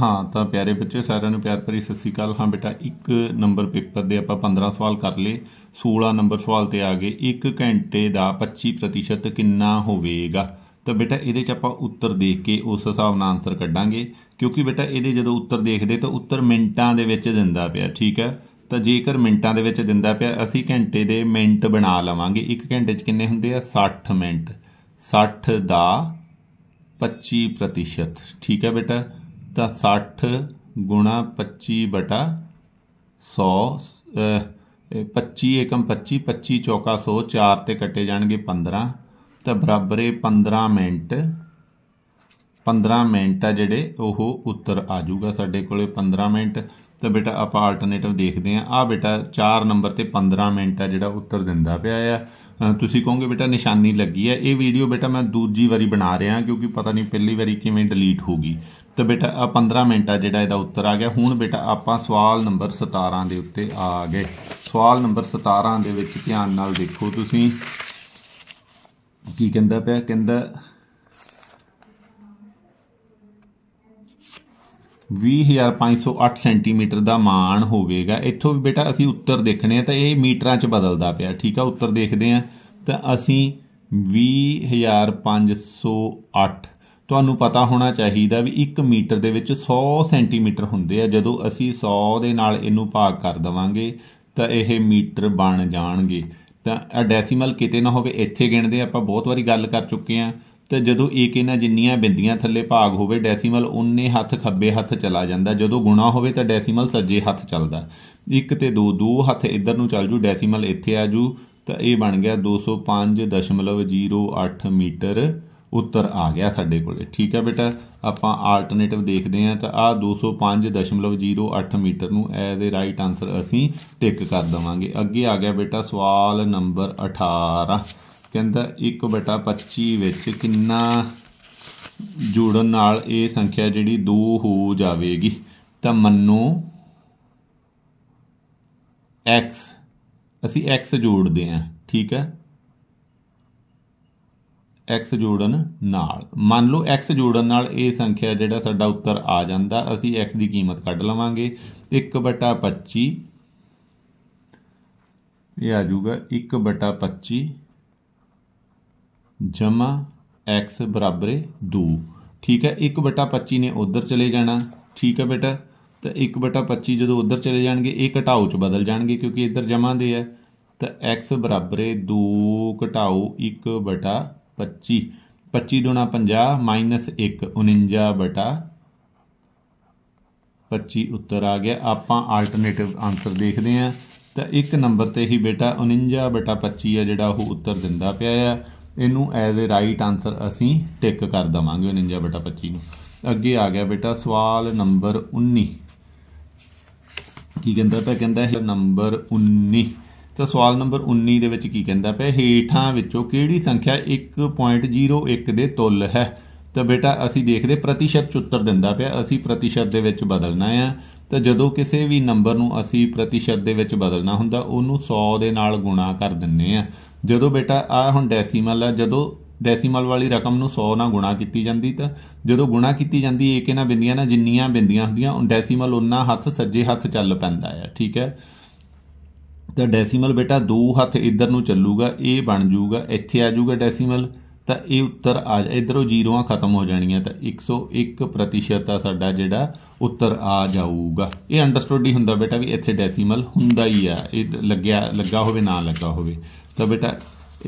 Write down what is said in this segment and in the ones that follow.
ਹਾਂ ਤਾਂ ਪਿਆਰੇ ਬੱਚੇ ਸਾਰਿਆਂ ਨੂੰ ਪਿਆਰ ਭਰੀ ਸਤਿ ਸ੍ਰੀ ਅਕਾਲ ਹਾਂ ਬੇਟਾ ਇੱਕ ਨੰਬਰ ਪੇਪਰ ਦੇ ਆਪਾਂ 15 ਸਵਾਲ ਕਰ ਲਏ 16 ਨੰਬਰ ਸਵਾਲ ਤੇ ਆ ਗਏ 1 ਘੰਟੇ ਦਾ 25% ਕਿੰਨਾ ਹੋਵੇਗਾ ਤਾਂ ਬੇਟਾ ਇਹਦੇ 'ਚ ਆਪਾਂ ਉੱਤਰ ਦੇਖ ਕੇ ਉਸ ਹਿਸਾਬ ਨਾਲ ਆਨਸਰ ਕੱਢਾਂਗੇ ਕਿਉਂਕਿ ਬੇਟਾ ਇਹਦੇ ਜਦੋਂ ਉੱਤਰ ਦੇਖਦੇ ਤਾਂ ਉੱਤਰ ਮਿੰਟਾਂ ਦੇ ਵਿੱਚ ਦਿੰਦਾ ਪਿਆ ਠੀਕ ਹੈ ਤਾਂ ਜੇਕਰ ਮਿੰਟਾਂ ਦੇ ਵਿੱਚ ਦਿੰਦਾ ਪਿਆ ਅਸੀਂ ਘੰਟੇ ਦੇ ਮਿੰਟ ਬਣਾ ਲਵਾਂਗੇ 1 ਘੰਟੇ 'ਚ ਕਿੰਨੇ ਹੁੰਦੇ ਆ 60 ਮਿੰਟ 60 ਦਾ 25% ਠੀਕ ਹੈ ਬੇਟਾ ਤਾਂ 60 ਗੁਣਾ 25 ਬਟਾ 100 25 ਏਕਮ 25 25 ਚੌਕਾ 100 4 ਤੇ ਕੱਟੇ ਜਾਣਗੇ 15 ਤਾਂ ਬਰਾਬਰ 15 ਮਿੰਟ 15 ਮਿੰਟ ਆ ਜਿਹੜੇ ਉਹ ਉੱਤਰ ਆ ਜਾਊਗਾ ਸਾਡੇ ਕੋਲੇ 15 ਮਿੰਟ ਤਾਂ ਬੇਟਾ ਆਪਾਂ ਆਲਟਰਨੇਟਿਵ ਦੇਖਦੇ ਆ ਆ ਬੇਟਾ 4 ਨੰਬਰ ਤੇ 15 ਮਿੰਟ ਆ ਜਿਹੜਾ ਉੱਤਰ ਦਿੰਦਾ ਪਿਆ ਆ ਤੁਸੀਂ ਕਹੋਗੇ ਬੇਟਾ ਨਿਸ਼ਾਨੀ ਲੱਗੀ ਆ ਇਹ ਵੀਡੀਓ ਬੇਟਾ ਮੈਂ ਦੂਜੀ ਵਾਰੀ ਬਣਾ ਰਿਹਾ ਕਿਉਂਕਿ ਪਤਾ ਨਹੀਂ ਪਹਿਲੀ ਵਾਰੀ ਕਿਵੇਂ ਡਿਲੀਟ ਹੋ ਗਈ ਤੇ ਬੇਟਾ ਆ 15 ਮਿੰਟ ਆ ਜਿਹੜਾ ਇਹਦਾ ਉੱਤਰ ਆ ਗਿਆ ਹੁਣ ਬੇਟਾ ਆਪਾਂ ਸਵਾਲ ਨੰਬਰ 17 ਦੇ ਉੱਤੇ ਆ ਗਏ ਸਵਾਲ ਨੰਬਰ 17 ਦੇ ਵਿੱਚ ਧਿਆਨ ਨਾਲ ਦੇਖੋ ਤੁਸੀਂ ਕੀ ਕਹਿੰਦਾ ਪਿਆ ਕਹਿੰਦਾ ਵੀ ਹਜ਼ਾਰ 20508 ਸੈਂਟੀਮੀਟਰ ਦਾ ਮਾਣ ਹੋਵੇਗਾ ਇੱਥੋਂ ਵੀ ਬੇਟਾ ਅਸੀਂ ਉੱਤਰ ਦੇਖਣੇ ਆ ਤਾਂ ਇਹ ਮੀਟਰਾਂ 'ਚ ਬਦਲਦਾ ਪਿਆ ਠੀਕ ਆ ਉੱਤਰ ਦੇਖਦੇ ਆ ਤਾਂ ਅਸੀਂ 20508 ਤੁਹਾਨੂੰ ਪਤਾ ਹੋਣਾ ਚਾਹੀਦਾ ਵੀ 1 ਮੀਟਰ ਦੇ ਵਿੱਚ 100 ਸੈਂਟੀਮੀਟਰ ਹੁੰਦੇ ਆ ਜਦੋਂ ਅਸੀਂ 100 ਦੇ ਨਾਲ ਇਹਨੂੰ ਭਾਗ ਕਰ ਦਵਾਂਗੇ ਤਾਂ ਇਹ ਮੀਟਰ ਬਣ ਜਾਣਗੇ ਤਾਂ ਡੈਸੀਮਲ ਕਿਤੇ ਨਾ ਹੋਵੇ ਇੱਥੇ ਗਿਣਦੇ ਆਪਾਂ ਬਹੁਤ ਵਾਰੀ ਗੱਲ ਕਰ ਚੁੱਕੇ ਆ ਤੇ ਜਦੋਂ ਇੱਕ ਇਹਨਾਂ ਜਿੰਨੀਆਂ ਬਿੰਦੀਆਂ ਥੱਲੇ ਭਾਗ ਹੋਵੇ ਡੈਸੀਮਲ ਉਹਨੇ ਹੱਥ ਖੱਬੇ ਹੱਥ ਚਲਾ ਜਾਂਦਾ ਜਦੋਂ ਗੁਣਾ ਹੋਵੇ ਤਾਂ ਡੈਸੀਮਲ ਸੱਜੇ ਹੱਥ ਚੱਲਦਾ 1 ਤੇ 2 ਦੋ ਹੱਥ ਇੱਧਰ ਨੂੰ ਚੱਲ ਜੂ ਡੈਸੀਮਲ ਇੱਥੇ ਆ ਜੂ ਤਾਂ ਇਹ ਬਣ ਗਿਆ 205.08 ਮੀਟਰ ਉੱਤਰ ਆ ਗਿਆ ਸਾਡੇ ਕੋਲੇ ਠੀਕ ਹੈ ਬੇਟਾ ਆਪਾਂ ਆਲਟਰਨੇਟਿਵ ਦੇਖਦੇ ਹਾਂ ਤਾਂ ਆ 205.08 ਮੀਟਰ ਨੂੰ ਐ ਦੇ ਰਾਈਟ ਆਨਸਰ ਅਸੀਂ ਟਿਕ ਕਰ ਦਵਾਂਗੇ ਅੱਗੇ ਆ ਗਿਆ ਬੇਟਾ ਸਵਾਲ ਨੰਬਰ 18 ਕਹਿੰਦਾ 1 ਬਟਾ 25 ਵਿੱਚ ਕਿੰਨਾ ਜੋੜਨ ਨਾਲ ਇਹ ਸੰਖਿਆ ਜਿਹੜੀ 2 ਹੋ ਜਾਵੇਗੀ ਤਾਂ ਮੰਨੋ x ਅਸੀਂ x ਜੋੜਦੇ ਹਾਂ ਠੀਕ ਹੈ एक्स जोड़न मान लो एक्स जोड़न ये संख्या जोड़ा साडा उत्तर आ जाता असी एक्स की कीमत क्ड लवेंगे एक बटा पच्ची आजगा एक बटा पच्ची जमा एक्स बराबरे दो ठीक है एक बटा पच्ची ने उधर चले जाना ठीक है बेटा तो एक बटा पच्ची जो उधर चले जाएंगे ये घटाओ च बदल जाएंगे क्योंकि इधर जमा दे तो एक्स बराबरे दो घटाओ एक बटा 25 25 ਦੁਣਾ 50 1 49 ਬਟਾ 25 ਉੱਤਰ ਆ ਗਿਆ ਆਪਾਂ ਆਲਟਰਨੇਟਿਵ ਆਨਸਰ ਦੇਖਦੇ ਆਂ ਤਾਂ ਇੱਕ ਨੰਬਰ ਤੇ ਹੀ ਬੇਟਾ 49 ਬਟਾ 25 ਆ ਜਿਹੜਾ ਉਹ ਉੱਤਰ ਦਿੰਦਾ ਪਿਆ ਆ ਇਹਨੂੰ ਐਜ਼ ਅ ਰਾਈਟ ਆਨਸਰ ਅਸੀਂ ਟਿਕ ਕਰ ਦਵਾਂਗੇ 49 ਬਟਾ 25 ਨੂੰ ਅੱਗੇ ਆ ਗਿਆ ਬੇਟਾ ਸਵਾਲ ਨੰਬਰ 19 ਕੀ ਕਹਿੰਦਾ ਪਿਆ ਕਹਿੰਦਾ ਹੈ ਨੰਬਰ 19 ਤਾਂ ਸਵਾਲ ਨੰਬਰ 19 ਦੇ ਵਿੱਚ ਕੀ ਕਹਿੰਦਾ ਪਿਆ ਹੇਠਾਂ ਵਿੱਚੋਂ ਕਿਹੜੀ ਸੰਖਿਆ 1.01 ਦੇ ਤੁੱਲ ਹੈ ਤਾਂ ਬੇਟਾ ਅਸੀਂ ਦੇਖਦੇ ਪ੍ਰਤੀਸ਼ਤ ਚ ਉੱਤਰ ਦਿੰਦਾ ਪਿਆ ਅਸੀਂ ਪ੍ਰਤੀਸ਼ਤ ਦੇ ਵਿੱਚ ਬਦਲਣਾ ਆ ਤਾਂ ਜਦੋਂ ਕਿਸੇ ਵੀ ਨੰਬਰ ਨੂੰ ਅਸੀਂ ਪ੍ਰਤੀਸ਼ਤ ਦੇ ਵਿੱਚ ਬਦਲਣਾ ਹੁੰਦਾ ਉਹਨੂੰ 100 ਦੇ ਨਾਲ ਗੁਣਾ ਕਰ ਦਿੰਨੇ ਆ ਜਦੋਂ ਬੇਟਾ ਆ ਹੁਣ ਡੈਸੀਮਲ ਆ ਜਦੋਂ ਡੈਸੀਮਲ ਵਾਲੀ ਰਕਮ ਨੂੰ 100 ਨਾਲ ਗੁਣਾ ਕੀਤੀ ਜਾਂਦੀ ਤਾਂ ਜਦੋਂ ਗੁਣਾ ਕੀਤੀ ਜਾਂਦੀ ਏਕੇ ਨਾਲ ਬਿੰਦੀਆਂ ਨਾਲ ਜਿੰਨੀਆਂ ਬਿੰਦੀਆਂ ਹੁੰਦੀਆਂ ਡੈਸੀਮਲ ਉਹਨਾਂ ਹੱਥ ਸੱਜੇ ਹੱਥ ਚੱਲ ਪੈਂਦਾ ਆ ਠੀਕ ਹੈ ਤਾਂ ਡੈਸੀਮਲ ਬੇਟਾ ਦੋ ਹੱਥ ਇੱਧਰ ਨੂੰ ਚੱਲੂਗਾ ਇਹ ਬਣ ਜਾਊਗਾ ਇੱਥੇ ਆ ਜਾਊਗਾ ਡੈਸੀਮਲ ਤਾਂ ਇਹ ਉੱਤਰ ਆ ਇਧਰੋਂ ਜ਼ੀਰੋਆਂ ਖਤਮ ਹੋ ਜਾਣੀਆਂ ਤਾਂ 101% ਦਾ ਸਾਡਾ ਜਿਹੜਾ ਉੱਤਰ ਆ ਜਾਊਗਾ ਇਹ ਅੰਡਰਸਟੂਡ ਹੀ ਹੁੰਦਾ ਬੇਟਾ ਵੀ ਇੱਥੇ ਡੈਸੀਮਲ ਹੁੰਦਾ ਹੀ ਆ ਇਹ ਲੱਗਿਆ ਲੱਗਾ ਹੋਵੇ ਨਾ ਲੱਗਾ ਹੋਵੇ ਤਾਂ ਬੇਟਾ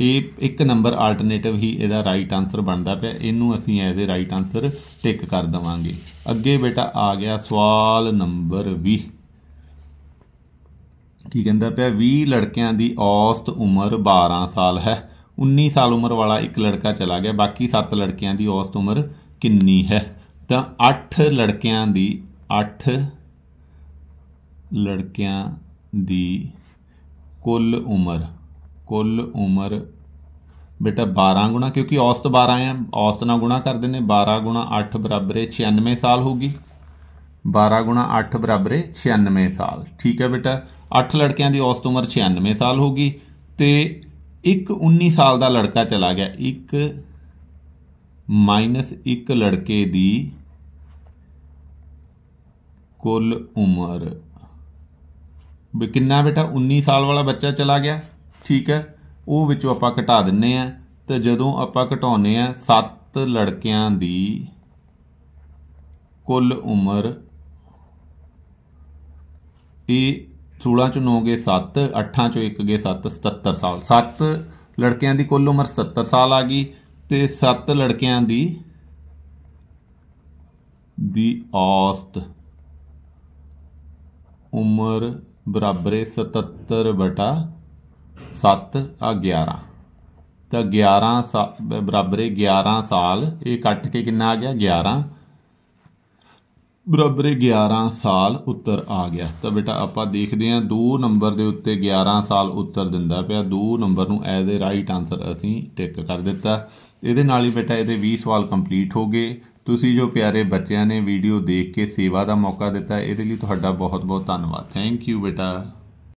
ਇਹ ਇੱਕ ਨੰਬਰ ਆਲਟਰਨੇਟਿਵ ਹੀ ਇਹਦਾ ਰਾਈਟ ਆਨਸਰ ਬਣਦਾ ਪਿਆ ਇਹਨੂੰ ਅਸੀਂ as a right answer tick ਕਰ ਦਵਾਂਗੇ ਅੱਗੇ ਬੇਟਾ ਆ ਗਿਆ ਸਵਾਲ ਨੰਬਰ 20 ਕੀ ਕਹਿੰਦਾ ਪਿਆ 20 ਲੜਕਿਆਂ ਦੀ ਔਸਤ ਉਮਰ 12 ਸਾਲ ਹੈ 19 ਸਾਲ ਉਮਰ ਵਾਲਾ ਇੱਕ ਲੜਕਾ ਚਲਾ ਗਿਆ ਬਾਕੀ 7 ਲੜਕਿਆਂ ਦੀ ਔਸਤ ਉਮਰ ਕਿੰਨੀ ਹੈ ਤਾਂ 8 ਲੜਕਿਆਂ ਦੀ 8 ਲੜਕਿਆਂ ਦੀ ਕੁੱਲ ਉਮਰ ਕੁੱਲ ਉਮਰ ਬੇਟਾ 12 ਗੁਣਾ ਕਿਉਂਕਿ ਔਸਤ 12 ਆ ਔਸਤ ਨਾਲ ਗੁਣਾ ਕਰਦੇ ਨੇ 12 ਗੁਣਾ 8 ਬਰਾਬਰ 96 ਸਾਲ ਹੋਊਗੀ 12 ਗੁਣਾ 8 ਬਰਾਬਰ 96 ਸਾਲ ਠੀਕ ਹੈ ਬੇਟਾ 8 ਲੜਕਿਆਂ ਦੀ ਔਸਤ ਉਮਰ 96 ਸਾਲ ਹੋ ਗਈ ਤੇ ਇੱਕ 19 ਸਾਲ ਦਾ ਲੜਕਾ ਚਲਾ ਗਿਆ ਇੱਕ ਮਾਈਨਸ ਇੱਕ ਲੜਕੇ ਦੀ ਕੁੱਲ ਉਮਰ ਵੀ ਕਿੰਨਾ ਬੇਟਾ 19 ਸਾਲ ਵਾਲਾ ਬੱਚਾ ਚਲਾ ਗਿਆ ਠੀਕ ਹੈ ਉਹ ਵਿੱਚੋਂ ਆਪਾਂ ਘਟਾ ਦਿੰਨੇ ਆ ਤੇ ਜਦੋਂ ਆਪਾਂ ਘਟਾਉਨੇ ਆ 7 ਲੜਕਿਆਂ ਦੀ ਕੁੱਲ ਉਮਰ ਇਹ 16 ਚੋਂ 9 ਗਏ 7 8 ਚੋਂ 1 ਗਏ 7 77 ਸਾਲ 7 ਲੜਕਿਆਂ ਦੀ ਕੁੱਲ ਉਮਰ 77 ਸਾਲ ਆ ਗਈ ਤੇ 7 ਲੜਕਿਆਂ ਦੀ ਦੀ ਔਸਤ ਉਮਰ ਬਰਾਬਰ 77 ਬਟਾ 7 ਆ 11 ਤਾਂ 11 ਬਰਾਬਰ 11 ਸਾਲ ਇਹ ਕੱਟ ਕੇ ਕਿੰਨਾ ਆ ਗਿਆ 11 ਬਰਾਬਰ 11 ਸਾਲ ਉੱਤਰ ਆ ਗਿਆ ਤਾਂ ਬੇਟਾ ਆਪਾਂ ਦੇਖਦੇ ਹਾਂ 2 ਨੰਬਰ ਦੇ ਉੱਤੇ 11 ਸਾਲ ਉੱਤਰ ਦਿੰਦਾ ਪਿਆ 2 ਨੰਬਰ ਨੂੰ ਐਜ਼ ਅ ਰਾਈਟ ਆਨਸਰ ਅਸੀਂ ਟਿਕ ਕਰ ਦਿੱਤਾ ਇਹਦੇ ਨਾਲ ਹੀ ਬੇਟਾ ਇਹਦੇ 20 ਸਵਾਲ ਕੰਪਲੀਟ ਹੋ ਗਏ ਤੁਸੀਂ ਜੋ ਪਿਆਰੇ ਬੱਚਿਆਂ ਨੇ ਵੀਡੀਓ ਦੇਖ ਕੇ ਸੇਵਾ ਦਾ ਮੌਕਾ ਦਿੱਤਾ ਇਹਦੇ ਲਈ ਤੁਹਾਡਾ ਬਹੁਤ ਬਹੁਤ ਧੰਨਵਾਦ ਥੈਂਕ ਯੂ ਬੇਟਾ